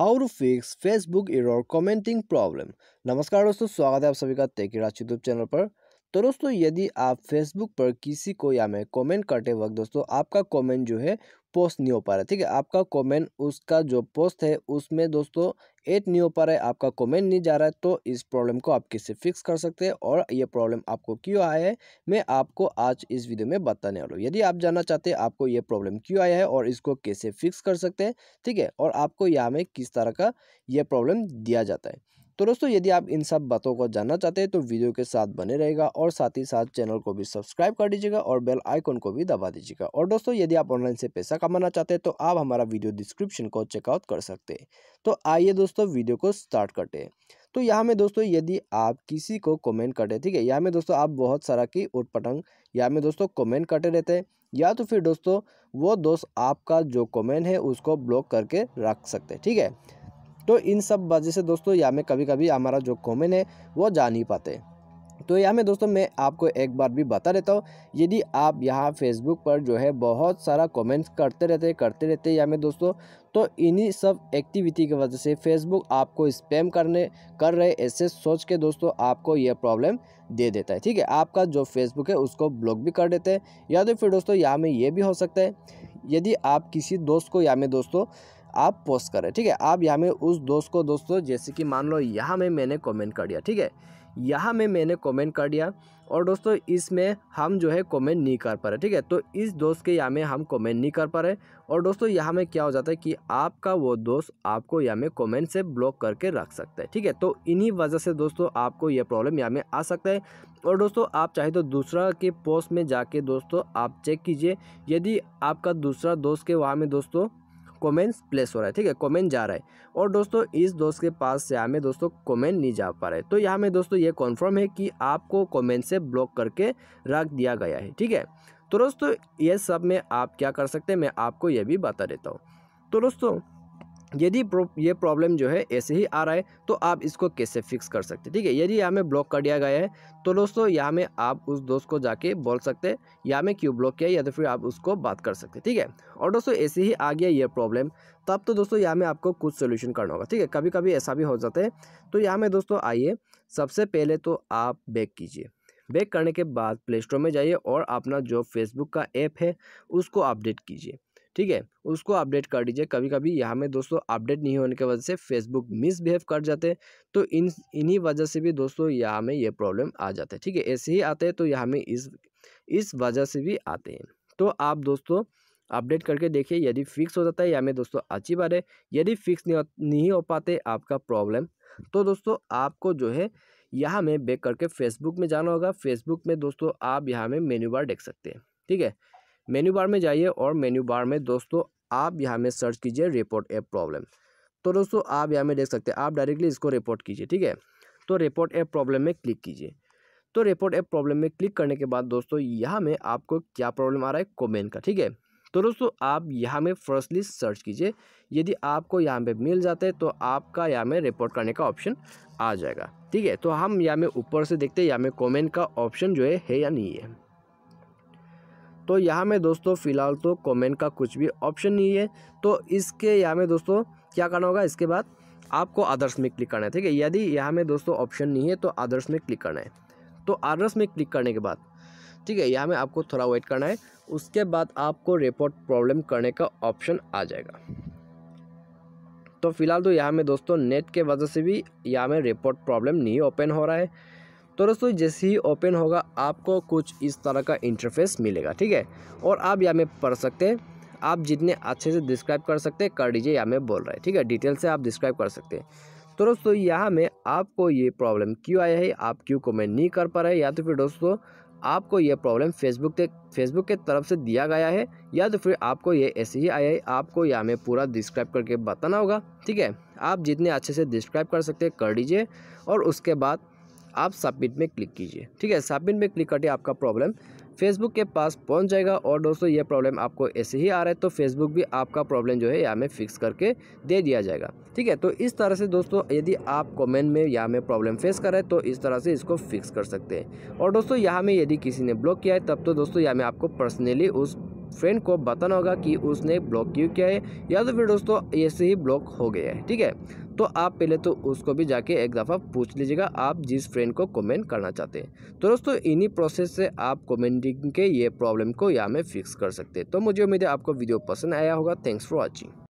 how to fix Facebook error commenting problem नमस्कार दोस्तों स्वागत है आप सभी का तेकी राज यूट्यूब चैनल पर तो दोस्तों यदि आप फेसबुक पर किसी को या मैं कमेंट करते वक्त दोस्तों आपका कमेंट जो है पोस्ट नहीं हो पा रहा है ठीक है आपका कमेंट उसका जो पोस्ट है उसमें दोस्तों एट नहीं हो पा रहा है आपका कमेंट नहीं जा रहा है तो इस प्रॉब्लम को आप किससे फिक्स कर सकते हैं और ये प्रॉब्लम आपको क्यों आया है मैं आपको आज इस वीडियो में बताने वाला हूँ यदि आप जानना चाहते हैं आपको ये प्रॉब्लम क्यों आया है और इसको कैसे फिक्स कर सकते हैं ठीक है और आपको यहाँ में किस तरह का ये प्रॉब्लम दिया जाता है तो दोस्तों यदि आप इन सब बातों को जानना चाहते हैं तो वीडियो के साथ बने रहेगा और साथ ही साथ चैनल को भी सब्सक्राइब कर दीजिएगा और बेल आइकन को भी दबा दीजिएगा और दोस्तों यदि आप ऑनलाइन से पैसा कमाना चाहते हैं तो आप हमारा वीडियो डिस्क्रिप्शन को चेकआउट कर सकते हैं तो आइए दोस्तों वीडियो को स्टार्ट करते हैं तो यहाँ में दोस्तों यदि आप किसी को कमेंट करते ठीक है यहाँ में दोस्तों आप बहुत सारा की उटपटंग यहाँ में दोस्तों कमेंट करते रहते हैं या तो फिर दोस्तों वो दोस्त आपका जो कमेंट है उसको ब्लॉक करके रख सकते हैं ठीक है तो इन सब वजह से दोस्तों यहाँ में कभी कभी हमारा जो कॉमेंट है वो जा नहीं पाते तो यहाँ में दोस्तों मैं आपको एक बार भी बता देता हूँ यदि आप यहाँ फेसबुक पर जो है बहुत सारा कमेंट्स करते रहते करते रहते यहाँ में दोस्तों तो इन्हीं सब एक्टिविटी की वजह से फेसबुक आपको स्पैम करने कर रहे ऐसे सोच के दोस्तों आपको यह प्रॉब्लम दे देता है ठीक है आपका जो फेसबुक है उसको ब्लॉक भी कर देते हैं या तो फिर दोस्तों यहाँ में ये भी हो सकता है यदि आप किसी दोस्त को या में दोस्तों आप पोस्ट करें ठीक है आप यहाँ में उस दोस्त को दोस्तों जैसे कि मान लो यहाँ में मैंने कमेंट कर दिया ठीक है यहाँ में मैंने कमेंट कर दिया और दोस्तों इसमें हम जो है कमेंट नहीं कर पा रहे ठीक है तो इस दोस्त के यहाँ में हम कमेंट नहीं कर पा रहे और दोस्तों यहाँ में क्या हो जाता है कि आपका वो दोस्त आपको यहाँ में कमेंट से ब्लॉक करके रख सकता है ठीक है तो इन्हीं वजह से दोस्तों आपको ये प्रॉब्लम यहाँ में आ सकता है और दोस्तों आप चाहे तो दूसरा के पोस्ट में जाके दोस्तों आप चेक कीजिए यदि आपका दूसरा दोस्त के वहाँ में दोस्तों कॉमेंट्स प्लेस हो रहा है ठीक है कॉमेंट जा रहा है और दोस्तों इस दोस्त के पास से हमें दोस्तों कॉमेंट नहीं जा पा रहे तो यहाँ में दोस्तों ये कन्फर्म है कि आपको कॉमेंट से ब्लॉक करके रख दिया गया है ठीक है तो दोस्तों ये सब में आप क्या कर सकते हैं मैं आपको ये भी बता देता हूँ तो दोस्तों यदि ये प्रॉब्लम जो है ऐसे ही आ रहा है तो आप इसको कैसे फिक्स कर सकते ठीक है यदि यहाँ में ब्लॉक कर दिया गया है तो दोस्तों यहाँ में आप उस दोस्त को जाके बोल सकते यहाँ में क्यों ब्लॉक किया या तो फिर आप उसको बात कर सकते ठीक है और दोस्तों ऐसे ही आ गया ये प्रॉब्लम तब तो दोस्तों यहाँ में आपको कुछ सोल्यूशन करना होगा ठीक है कभी कभी ऐसा भी हो जाता है तो यहाँ में दोस्तों आइए सबसे पहले तो आप बैक कीजिए बैक करने के बाद प्ले स्टोर में जाइए और अपना जो फेसबुक का ऐप है उसको अपडेट कीजिए ठीक है उसको अपडेट कर दीजिए कभी कभी यहाँ में दोस्तों अपडेट नहीं होने की वजह से फेसबुक मिसबिहेव कर जाते हैं तो इन इन्हीं वजह से भी दोस्तों यहाँ में ये प्रॉब्लम आ जाता है ठीक है ऐसे ही आते हैं तो यहाँ में इस इस वजह से भी आते हैं तो आप दोस्तों अपडेट करके देखिए यदि फिक्स हो जाता है या में दोस्तों अच्छी बात है यदि फिक्स नहीं हो नहीं हो पाते आपका प्रॉब्लम तो दोस्तों आपको जो है यहाँ में बैक करके फेसबुक में जाना होगा फेसबुक में दोस्तों आप यहाँ में मेन्यू बार देख सकते हैं ठीक है मेन्यू बार में जाइए और मेन्यू बार में दोस्तों आप यहाँ में सर्च कीजिए रिपोर्ट ए प्रॉब्लम तो दोस्तों आप यहाँ में देख सकते हैं आप डायरेक्टली इसको रिपोर्ट कीजिए ठीक है तो रिपोर्ट ए प्रॉब्लम में क्लिक कीजिए तो रिपोर्ट ऐप प्रॉब्लम में क्लिक करने के बाद दोस्तों यहाँ में आपको क्या प्रॉब्लम आ रहा है कमेंट का ठीक है तो दोस्तों आप यहाँ में फर्स्टली सर्च कीजिए यदि आपको यहाँ पे मिल जाते हैं तो आपका यहाँ में रिपोर्ट करने का ऑप्शन आ जाएगा ठीक है तो हम यहाँ में ऊपर से देखते हैं यहाँ में कमेंट का ऑप्शन जो है, है या नहीं है तो यहाँ में दोस्तों फ़िलहाल तो कमेंट का कुछ भी ऑप्शन नहीं है तो इसके यहाँ में दोस्तों क्या करना होगा इसके बाद आपको आदर्श में क्लिक करना है ठीक है यदि यहाँ में दोस्तों ऑप्शन नहीं है तो आदर्श में क्लिक करना है तो आदर्श में क्लिक करने के बाद ठीक है यहाँ में आपको थोड़ा वेट करना है उसके बाद आपको रिपोर्ट प्रॉब्लम करने का ऑप्शन आ जाएगा तो फिलहाल तो यहाँ में दोस्तों नेट के वजह से भी यहाँ में रिपोर्ट प्रॉब्लम नहीं ओपन हो रहा है तो दोस्तों जैसे ही ओपन होगा आपको कुछ इस तरह का इंटरफेस मिलेगा ठीक है और आप यहाँ में पढ़ सकते हैं आप जितने अच्छे से डिस्क्राइब कर सकते हैं कर दीजिए यहाँ में बोल रहा है ठीक है डिटेल से आप डिस्क्राइब कर सकते हैं तो दोस्तों यहाँ में आपको ये प्रॉब्लम क्यों आया है आप क्यों कमेंट नहीं कर पा रहे या तो फिर दोस्तों आपको ये प्रॉब्लम फेसबुक के फेसबुक के तरफ से दिया गया है या तो फिर आपको ये ऐसे ही आया है आपको यहाँ में पूरा डिस्क्राइब करके बताना होगा ठीक है आप जितने अच्छे से डिस्क्राइब कर सकते हैं कर दीजिए और उसके बाद आप सबमिट में क्लिक कीजिए ठीक है सबमिट में क्लिक करके आपका प्रॉब्लम फेसबुक के पास पहुंच जाएगा और दोस्तों ये प्रॉब्लम आपको ऐसे ही आ रहा है तो फेसबुक भी आपका प्रॉब्लम जो है यहाँ में फिक्स करके दे दिया जाएगा ठीक है तो इस तरह से दोस्तों यदि आप कमेंट में यहाँ में प्रॉब्लम फेस कर रहे हैं तो इस तरह से इसको फिक्स कर सकते हैं और दोस्तों यहाँ में यदि किसी ने ब्लॉक किया है तब तो दोस्तों यहाँ में आपको पर्सनली उस फ्रेंड को बताना होगा कि उसने ब्लॉक क्यों किया है या तो फिर दोस्तों ऐसे ही ब्लॉक हो गया है ठीक है तो आप पहले तो उसको भी जाके एक दफ़ा पूछ लीजिएगा आप जिस फ्रेंड को कमेंट करना चाहते हैं तो दोस्तों इन्हीं प्रोसेस से आप कमेंटिंग के ये प्रॉब्लम को या में फिक्स कर सकते हैं तो मुझे उम्मीद है आपको वीडियो पसंद आया होगा थैंक्स फॉर वॉचिंग